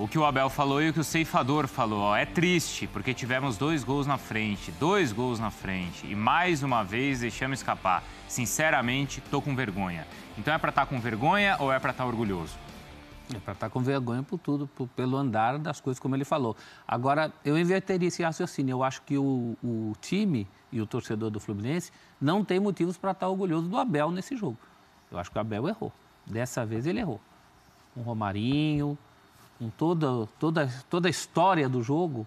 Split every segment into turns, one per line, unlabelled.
o que o Abel falou e o que o ceifador falou. Ó, é triste, porque tivemos dois gols na frente, dois gols na frente, e mais uma vez deixamos escapar. Sinceramente, tô com vergonha. Então é para estar tá com vergonha ou é para estar tá orgulhoso? É para estar tá com vergonha por tudo,
por, pelo andar das coisas, como ele falou. Agora, eu inverteria esse raciocínio. Eu acho que o, o time e o torcedor do Fluminense não tem motivos para estar tá orgulhoso do Abel nesse jogo. Eu acho que o Abel errou. Dessa vez ele errou. Com o Romarinho, com toda, toda, toda a história do jogo,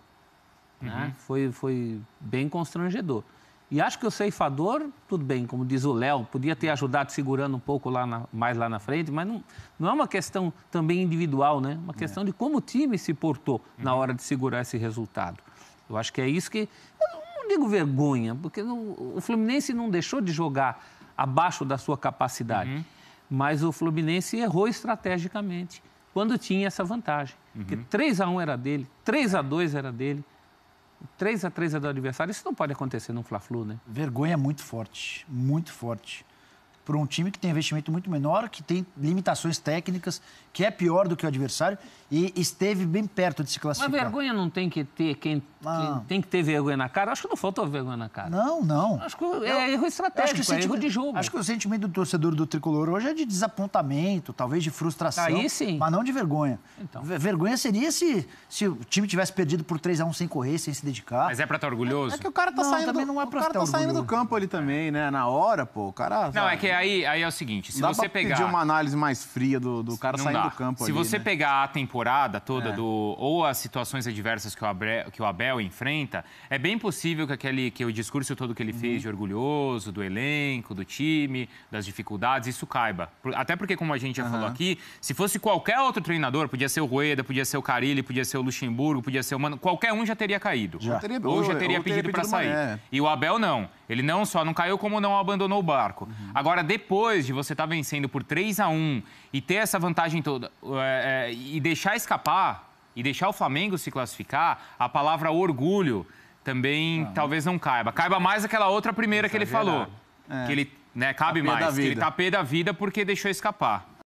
né, uhum. né? foi, foi bem constrangedor. E acho que o ceifador, tudo bem, como diz o Léo, podia ter ajudado segurando um pouco lá na, mais lá na frente, mas não, não é uma questão também individual, né? Uma questão é. de como o time se portou uhum. na hora de segurar esse resultado. Eu acho que é isso que. Eu não digo vergonha, porque o Fluminense não deixou de jogar abaixo da sua capacidade, uhum. mas o Fluminense errou estrategicamente quando tinha essa vantagem. Uhum. Que 3 x 1 era dele, 3 x 2 era dele, 3 x 3 é do adversário. Isso
não pode acontecer num Fla-Flu, né? Vergonha é muito forte, muito forte por um time que tem investimento muito menor, que tem limitações técnicas, que é pior do que o adversário e esteve bem perto de se classificar. Mas
vergonha não tem que ter quem, quem ah. tem que ter vergonha na cara. Acho que não faltou vergonha na cara.
Não, não. Acho
que é erro estratégico, acho que é erro de jogo. Acho que o
sentimento do torcedor do tricolor hoje é de desapontamento, talvez de frustração, Aí sim. mas não de vergonha. Então. Vergonha seria se, se o time tivesse perdido por 3 a 1 sem correr, sem se dedicar.
Mas é para estar orgulhoso. É, é, que o cara tá não, saindo, do,
é o cara tá saindo do campo ali também, né? Na hora, pô, o cara Não, é que é
e aí, aí é o seguinte, se Dá você pra pegar... pedir uma análise mais fria do, do cara sair saindo do campo Se ali, você né? pegar a temporada toda, é. do ou as situações adversas que o, Abel, que o Abel enfrenta, é bem possível que, aquele, que o discurso todo que ele uhum. fez de uhum. orgulhoso, do elenco, do time, das dificuldades, isso caiba. Até porque, como a gente já uhum. falou aqui, se fosse qualquer outro treinador, podia ser o Rueda, podia ser o Carilli, podia ser o Luxemburgo, podia ser o Mano... Qualquer um já teria caído. Já. Ou, já teria, ou, pedido, pedido para sair. É. E o Abel não. Ele não só não caiu, como não abandonou o barco. Uhum. Agora, depois de você estar tá vencendo por 3 a 1 e ter essa vantagem toda é, é, e deixar escapar e deixar o Flamengo se classificar, a palavra orgulho também talvez não caiba. Caiba mais aquela outra primeira que é ele falou. É. Que ele né, cabe tá mais. Que ele tá pé da vida porque deixou escapar.